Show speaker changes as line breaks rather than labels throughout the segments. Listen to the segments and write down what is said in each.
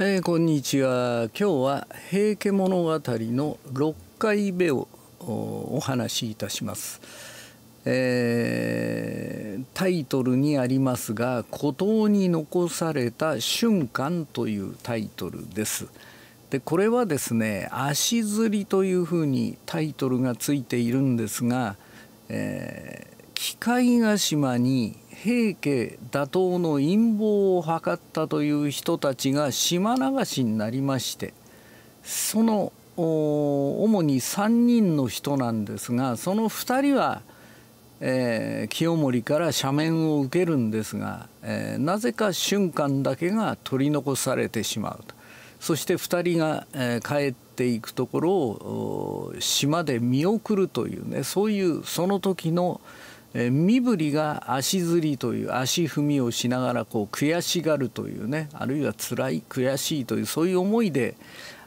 えー、こんにちは今日は「平家物語」の6回目をお話しいたします、えー、タイトルにありますが「孤島に残された瞬間」というタイトルですでこれはですね「足摺り」というふうにタイトルがついているんですが、えー、機械ヶ島に平家打倒の陰謀を図ったという人たちが島流しになりましてその主に3人の人なんですがその2人は、えー、清盛から赦免を受けるんですが、えー、なぜか瞬間だけが取り残されてしまうとそして2人が、えー、帰っていくところを島で見送るというねそういうその時の、え身振りが足ずりという足踏みをしながらこう悔しがるというねあるいは辛い悔しいというそういう思いで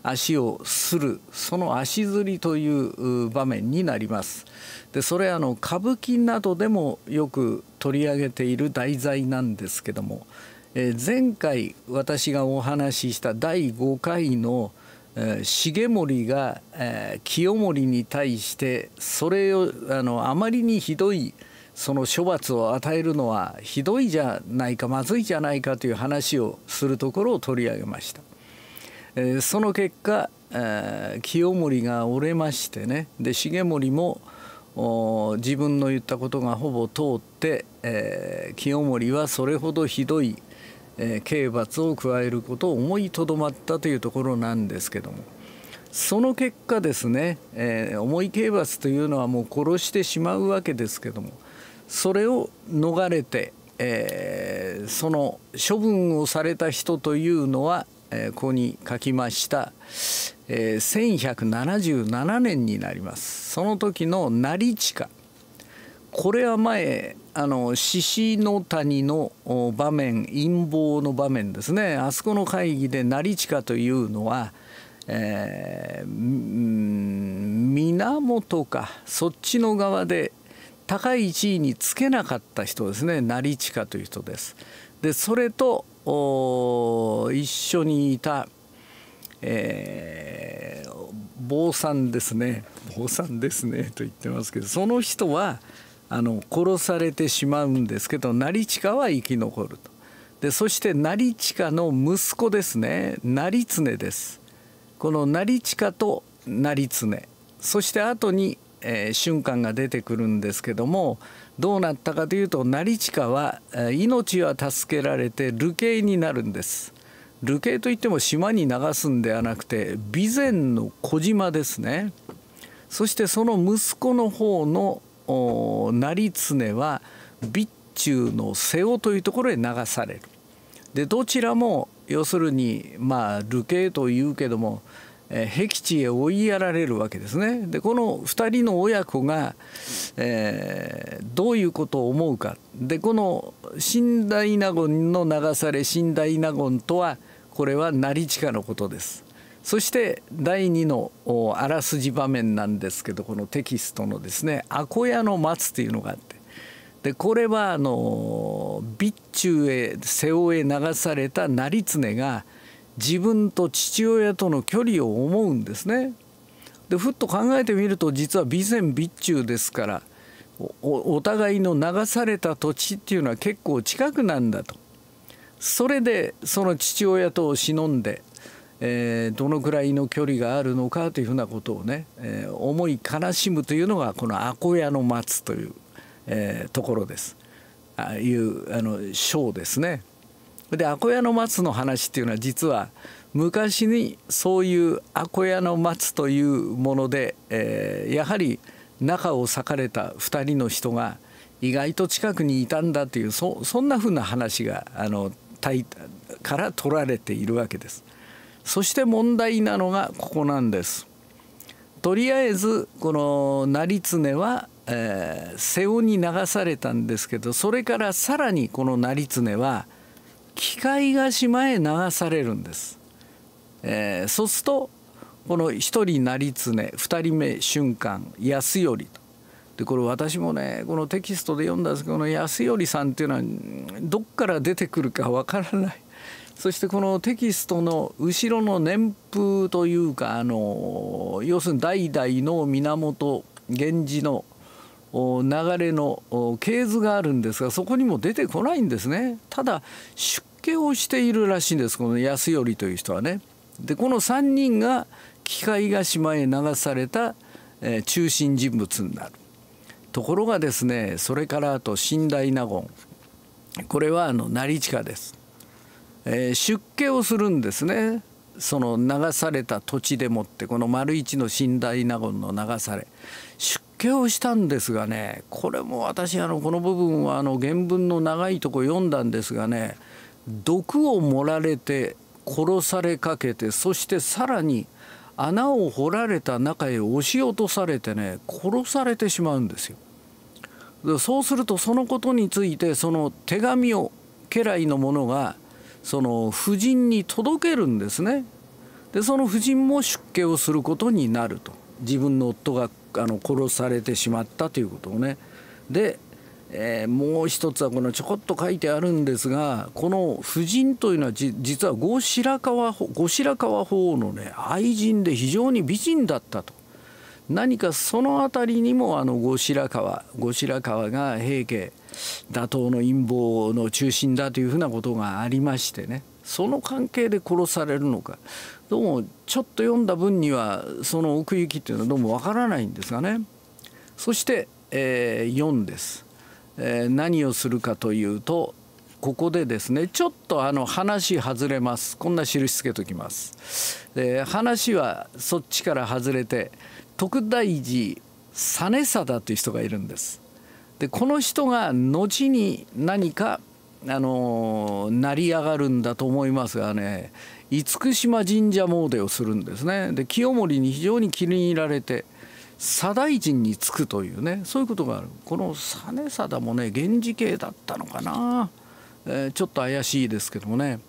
足をするその足ずりという場面になりますでそれあの歌舞伎などでもよく取り上げている題材なんですけども、え前回私がお話しした第5回の「重盛が清盛に対してそれをあのあまりにひどいその処罰を与えるのはひどいじゃないかまずいじゃないかという話をするところを取り上げました。その結果清盛が折れましてねで重盛も自分の言ったことがほぼ通って、え清盛はそれほどひどい、え刑罰を加えることを思いとどまったというところなんですけどもその結果ですね、え重い刑罰というのはもう殺してしまうわけですけどもそれを逃れて、えー、その処分をされた人というのは、えー、ここに書きました、えー、1177年になりますその時の成近これは前あの獅子の谷の場面陰謀の場面ですねあそこの会議で成近というのは、えー、源かそっちの側で高い地位につけなかった人ですね成親という人です。でそれと一緒にいた、えー、坊さんですね坊さんですねと言ってますけどその人はあの殺されてしまうんですけど成親は生き残ると。でそして成親の息子ですね成常です。この成親と成常そして後にえー、瞬間が出てくるんですけどもどうなったかというと成親は命は助けられて流刑になるんです。流刑といっても島に流すんではなくて備前の小島ですね。そしてその息子の方の成常は備中の瀬尾というところへ流される。でどちらも要するにまあ流刑というけどもえー、僻地へ追いやられるわけですね。でこの2人の親子が、えー、どういうことを思うかでこの死んだ稲言の流され死んだ稲言とはこれは成親のことです。そして第2のあらすじ場面なんですけどこのテキストのですね「あこやの松」というのがあってでこれはあの備中へ背負え流された成常が「自分と父親との距離を思うんですね。でふっと考えてみると実は備前備中ですからお互いの流された土地っていうのは結構近くなんだと。それでその父親とを忍んで、えー、どのくらいの距離があるのかというふうなことをね、えー、思い悲しむというのがこの「あこやの松」という、えー、ところです。ああいうあの章ですね。でアコヤの松の話っていうのは実は昔にそういうアコヤの松というもので、えー、やはり中を裂かれた2人の人が意外と近くにいたんだというそんなふうな話があのから取られているわけです。そして問題なのがここなんです。とりあえずこの成常は、えー、瀬尾に流されたんですけどそれからさらにこの成常は「機械が島へ流されるんです。えー、そうするとこの一人成常二人目瞬間安頼と。でこれ私もねこのテキストで読んだんですけどこの安頼さんっていうのはどっから出てくるかわからない。そしてこのテキストの後ろの年風というかあの要するに代々の源源氏の流れの系図があるんですがそこにも出てこないんですねただ出家をしているらしいんですこの安頼という人はね。でこの3人が機械ヶ島へ流された、中心人物になるところがですねそれからあと寝台納言これはあの成近です、えー、出家をするんですねその流された土地でもってこの丸一の寝台納言の流され出けをしたんですがねこれも私あのこの部分はあの原文の長いとこ読んだんですがね毒を盛られて殺されかけてそしてさらに穴を掘られた中へ押し落とされてね殺されてしまうんですよ。そうするとそのことについてその手紙を家来の者がその夫人に届けるんですね。でその夫人も出家をすることになると自分の夫があの殺されてしまったということをねで、えー、もう一つはこのちょこっと書いてあるんですがこの夫人というのは実は後白河後白河法皇のね愛人で非常に美人だったと。何かその辺りにもあの後白河後白河が平家打倒の陰謀の中心だというふうなことがありましてねその関係で殺されるのかどうもちょっと読んだ分にはその奥行きっていうのはどうもわからないんですがねそして、えー、4です、えー、何をするかというとここでですねちょっとあの話外れますこんな印つけときます、えー、話はそっちから外れて徳大寺実貞という人がいるんですでこの人が後に何かあの成り上がるんだと思いますがね厳島神社詣をするんですねで清盛に非常に気に入られて左大臣に就くというねそういうことがあるこの実貞もね源氏系だったのかな、えー、ちょっと怪しいですけどもね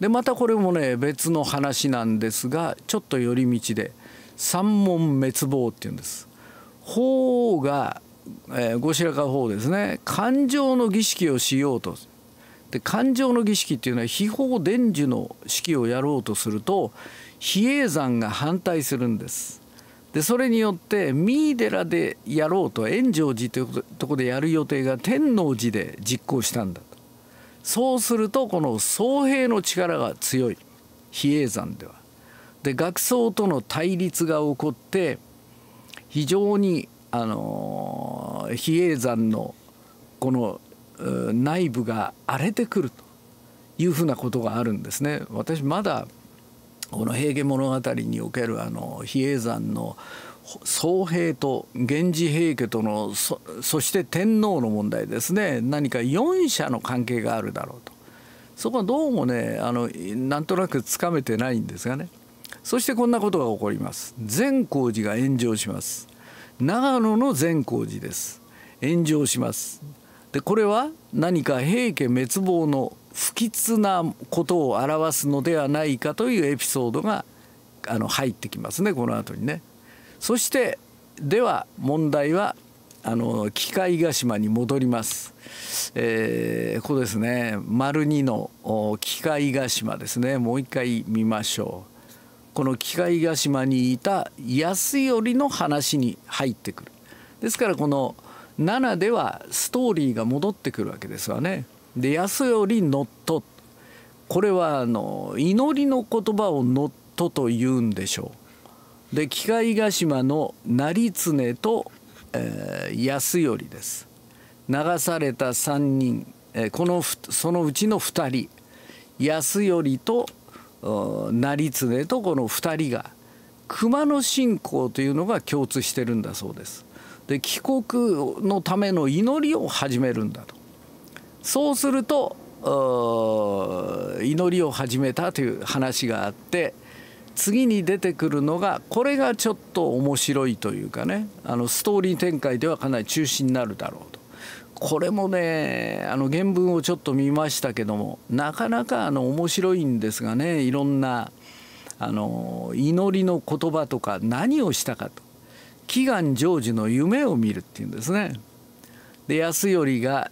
でまたこれもね別の話なんですがちょっと寄り道で三門滅亡っていうんです法が、えー、後白河法ですね感情の儀式をしようとで感情の儀式っていうのは秘宝伝授の式をやろうとすると比叡山が反対するんです。でそれによって三井寺でやろうと円城寺というとこでやる予定が天王寺で実行したんだとそうするとこの僧兵の力が強い比叡山では。で学僧との対立が起こって非常にあの比叡山のこの内部が荒れてくるというふうなことがあるんですね。私まだこの「平家物語」におけるあの比叡山の総平と源氏平家とのそして天皇の問題ですね何か四者の関係があるだろうとそこはどうもねあのなんとなくつかめてないんですがねそしてこんなことが起こります善光寺が炎上します長野の善光寺です炎上しますでこれは何か平家滅亡の不吉なことを表すのではないかというエピソードがあの入ってきますねこの後にね。そしてでは問題はあの機械ヶ島に戻ります。えー、ここですね丸2の機械ヶ島ですねもう一回見ましょう。この機械ヶ島にいた安頼の話に入ってくる。ですからこの「7ではストーリーが戻ってくるわけですわね。で「やよりのっと」これはあの祈りの言葉を「のっと」と言うんでしょう。で機械ヶ島の成常と、えー、安頼です。流された3人、えー、このそのうちの2人安頼と成常とこの2人が熊野信仰というのが共通してるんだそうです。で帰国のための祈りを始めるんだとそうすると祈りを始めたという話があって次に出てくるのがこれがちょっと面白いというかねあのストーリー展開ではかなり中心になるだろうとこれもねあの原文をちょっと見ましたけどもなかなかあの面白いんですがねいろんなあの祈りの言葉とか何をしたかと祈願成就の夢を見るっていうんですね。で安頼が、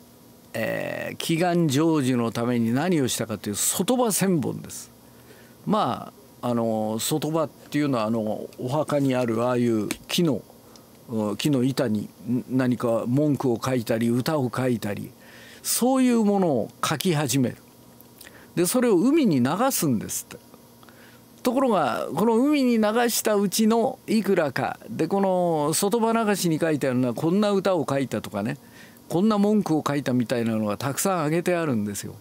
えー、祈願成就のために何をしたかという外場千本です。まああの外場っていうのはあのお墓にあるああいう木の木の板に何か文句を書いたり歌を書いたりそういうものを書き始めるでそれを海に流すんですってところがこの海に流したうちのいくらかでこの外場流しに書いてあるのはこんな歌を書いたとかねこんな文句を書いたみたいなのがたくさん挙げてあるんですよ。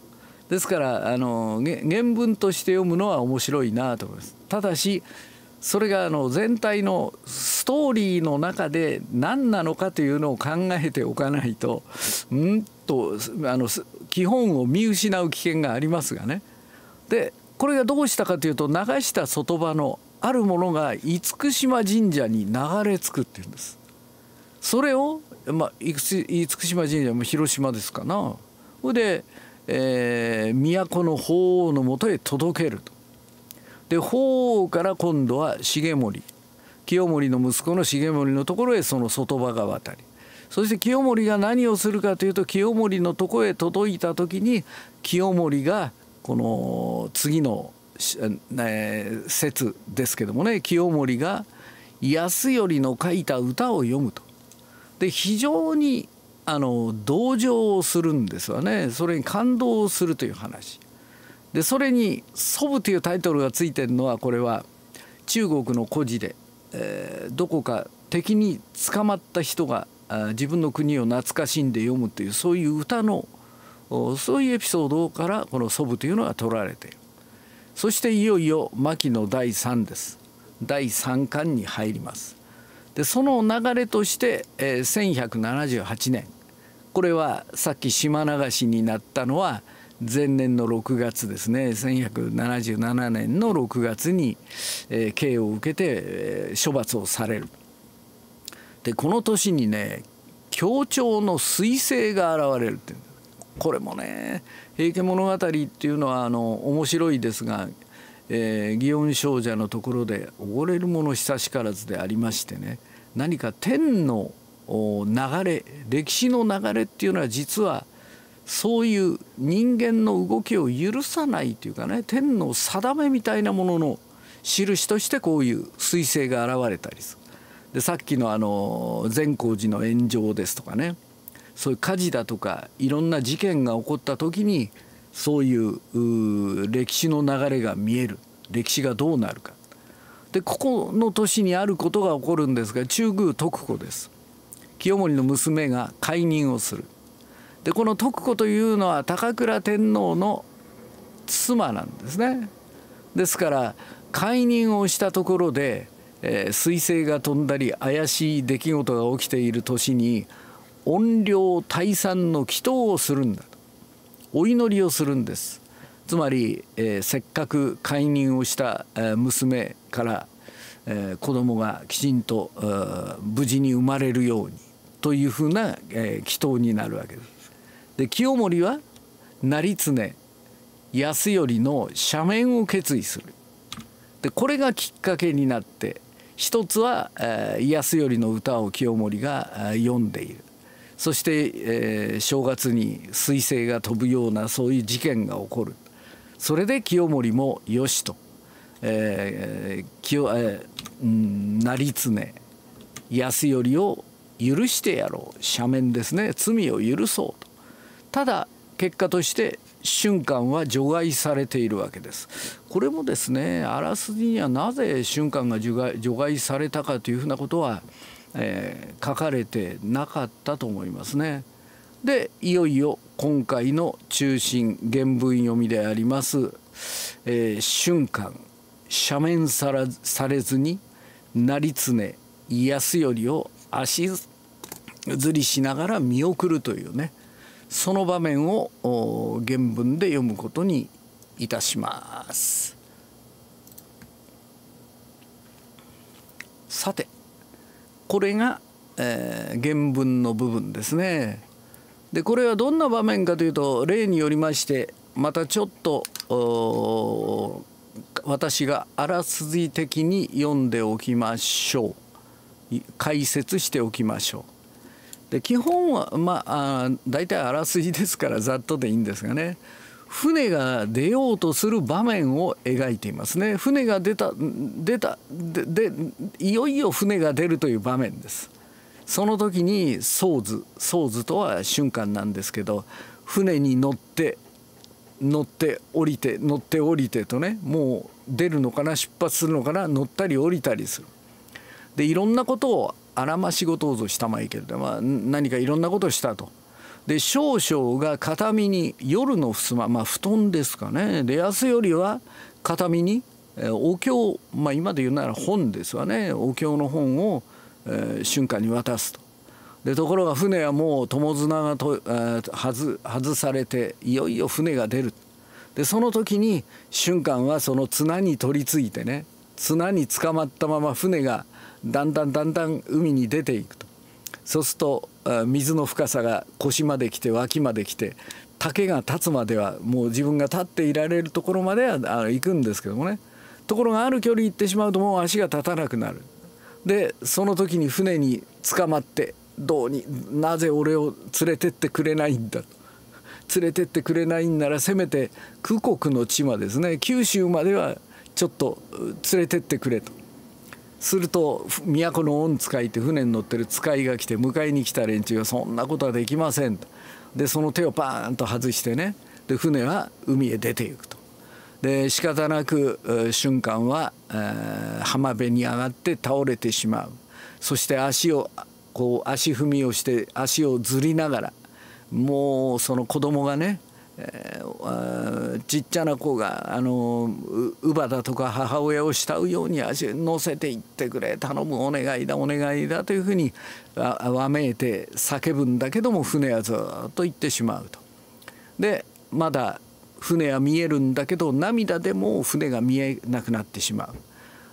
ですからあの原文として読むのは面白いなと思います。ただしそれがあの全体のストーリーの中で何なのかというのを考えておかないとうんとあの基本を見失う危険がありますがね。でこれがどうしたかというと流した外場のあるものが厳島神社に流れ着くっていうんですそれを、まあ、厳島神社も広島ですかなそれで、えー、都の法皇のもとへ届けるとで法皇から今度は重盛清盛の息子の重盛のところへその外場が渡りそして清盛が何をするかというと清盛のとこへ届いた時に清盛がこの次の、え説ですけどもね清盛が安頼の書いた歌を読むと。で非常にあの同情をするんですわねそれに感動するという話。でそれに「祖父」というタイトルがついてるのはこれは中国の孤児で、えー、どこか敵に捕まった人が自分の国を懐かしんで読むというそういう歌のそういうエピソードからこの祖母というのが取られているそしていよいよ牧野第3です第3巻に入りますでその流れとして、えー、1178年これはさっき島流しになったのは前年の6月ですね1177年の6月に、刑を受けて、処罰をされるでこの年にね協調の彗星が現れるってこれもね「平家物語」っていうのはあの面白いですが「えー、祇園少女」のところで「溺れる者久しからず」でありましてね何か天の流れ歴史の流れっていうのは実はそういう人間の動きを許さないというかね天の定めみたいなものの印としてこういう彗星が現れたりする。でさっきのあの善光寺の炎上ですとかねそういう火事だとかいろんな事件が起こった時にそういう歴史の流れが見える歴史がどうなるかでここの年にあることが起こるんですが中宮徳子です清盛の娘が解任をするでこの徳子というのは高倉天皇の妻なんですねですから解任をしたところで彗星が飛んだり怪しい出来事が起きている年に怨霊退散の祈祷をするんだとお祈りをするんですつまり、えー、せっかく解任をした、えー、娘から、えー、子供がきちんと、えー、無事に生まれるようにというふうな、えー、祈祷になるわけです。で清盛は成常安頼の赦免を決意するでこれがきっかけになって一つは、えー、康頼の歌を清盛が、えー、読んでいるそして、えー、正月に彗星が飛ぶようなそういう事件が起こるそれで清盛も「よし」と、えー清えー、うん、成常安頼を許してやろう斜面ですね罪を許そうとただ結果として瞬間は除外されているわけですこれもですねあらすじにはなぜ瞬間が除外されたかというふうなことはえー、書かれてなかったと思いますね。でいよいよ今回の中心原文読みであります、えー、瞬間斜面さらされずに成常安頼を足ずりしながら見送るというねその場面を原文で読むことにいたします。さてこれが、えー、原文の部分ですね。でこれはどんな場面かというと例によりましてまたちょっと私があらすじ的に読んでおきましょう解説しておきましょう。で基本はまあ大体あらすじですからざっとでいいんですがね船が出ようとする場面を描いていますね船が出た出たでいよいよ船が出るという場面ですその時にソーズソーズとは瞬間なんですけど船に乗って乗って降りて乗って降りてとねもう出るのかな出発するのかな乗ったり降りたりするでいろんなことをあらましごとぞしたまいけれど、まあ、何かいろんなことをしたとで少々が片身に夜の襖まあ布団ですかねで安よりは片身にお経まあ今で言うなら本ですわねお経の本を、えー、瞬間に渡すと。でところが船はもう友綱がと、えー、外外されていよいよ船が出るでその時に瞬間はその綱に取りついてね綱につかまったまま船がだんだんだんだん海に出ていくとそうすると水の深さが腰まで来て脇まで来て竹が立つまではもう自分が立っていられるところまでは行くんですけどもねところがある距離行ってしまうともう足が立たなくなるでその時に船に捕まってどうになぜ俺を連れてってくれないんだと連れてってくれないんならせめて九国の地までですね九州まではちょっと連れてってくれと。すると都の御使いって船に乗ってる使いが来て迎えに来た連中が「そんなことはできません」と。でその手をパーンと外してねで船は海へ出ていくと。で仕方なく瞬間は、浜辺に上がって倒れてしまうそして足をこう足踏みをして足をずりながらもうその子供がねえー、ちっちゃな子があの乳母だとか母親を慕うように足乗せていってくれ頼むお願いだお願いだというふうにわめいて叫ぶんだけども船はずっと行ってしまうと。でまだ船は見えるんだけど涙でも船が見えなくなってしまう。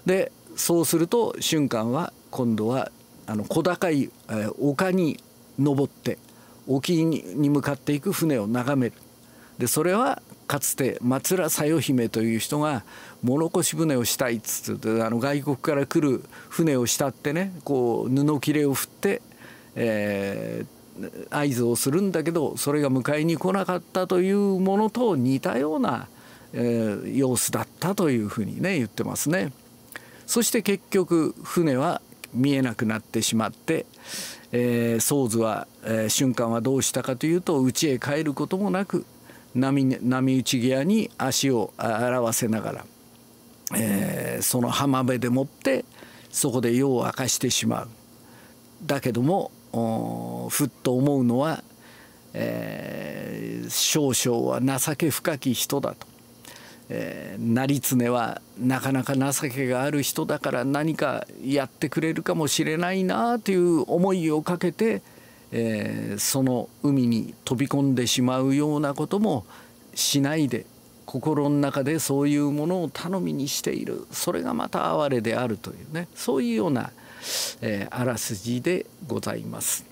でそうすると瞬間は今度はあの小高い丘に登って沖に向かっていく船を眺めるでそれはかつて松浦佐代姫という人が物腰船をしたいっつってあの外国から来る船を慕ってねこう布切れを振って、えー、合図をするんだけどそれが迎えに来なかったというものと似たような、えー、様子だったというふうにね言ってますね。そして結局船は見えなくなってしまって、えー、ソーズは、えー、瞬間はどうしたかというと家へ帰ることもなく波波打ち際に足を表せながら、えー、その浜辺でもってそこで夜を明かしてしまうだけどもふっと思うのは、えー、少々は情け深き人だと、えー、成常はなかなか情けがある人だから何かやってくれるかもしれないなという思いをかけてえー、その海に飛び込んでしまうようなこともしないで心の中でそういうものを頼みにしているそれがまた哀れであるというねそういうような、えー、あらすじでございます。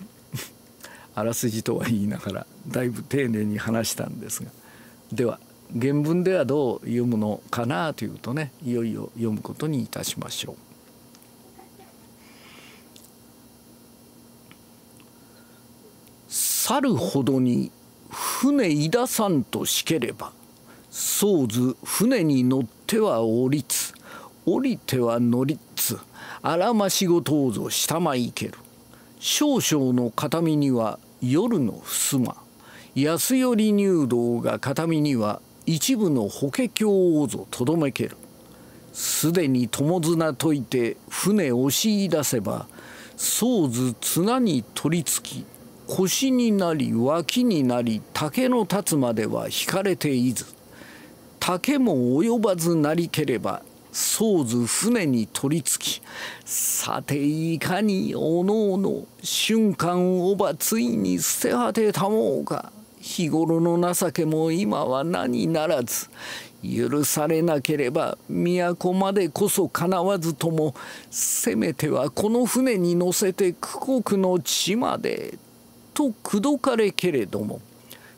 あらすじとは言いながらだいぶ丁寧に話したんですがでは原文ではどう読むのかなというとねいよいよ読むことにいたしましょう。去るほどに船いださんとしければそうず船に乗っては降りつ降りては乗りつあらましごとうぞ下まいける少々の形見には夜の襖安寄入道が形見には一部の法華経をぞとどめけるすでに友綱解いて船押し出せばそうず綱に取りつき腰になり脇になり竹の立つまでは引かれていず竹も及ばずなりければそうず船に取りつきさていかにおのおの瞬間おばついに捨て果てたもうか日頃の情けも今は何ならず許されなければ都までこそかなわずともせめてはこの船に乗せて九国の地までと口説かれけれども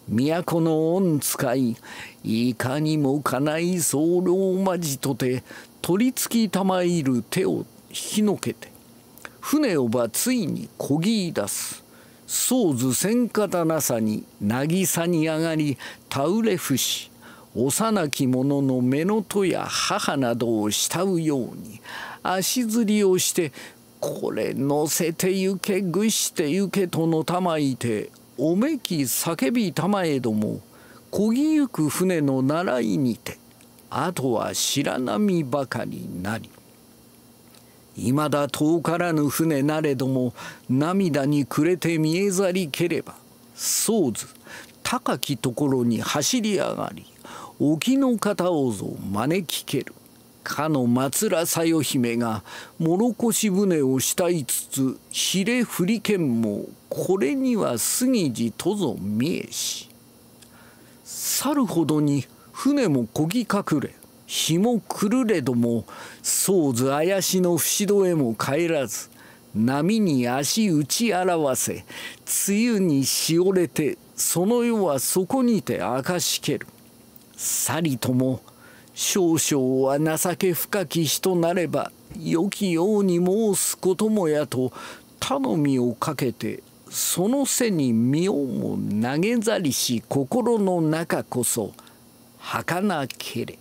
都の恩使いいかにもかない候まじとて取り付きたまいる手を引きのけて船をばついにこぎ出すう図せんかたなさに渚に上がり倒れ伏し幼き者の目のとや母などを慕うように足ずりをしてこれ乗せてゆけぐしてゆけとのたまいておめき叫びたまえどもこぎゆく船の習いにてあとは白波ばかりなりいまだ遠からぬ船なれども涙に暮れて見えざりければそうず高きところに走り上がり沖の方をぞ招きけるかの松浦さよ姫が諸し船を慕いつつひれ振り剣もこれには杉地とぞ見えし去るほどに船もこぎ隠れ日も狂れども宗図怪しのし戸へも帰らず波に足打ち表せ梅雨にしおれてその世はそこにて明かしける。さりとも少々は情け深き人なれば良きように申すこともやと頼みをかけてその背に身をも投げざりし心の中こそ儚けれ。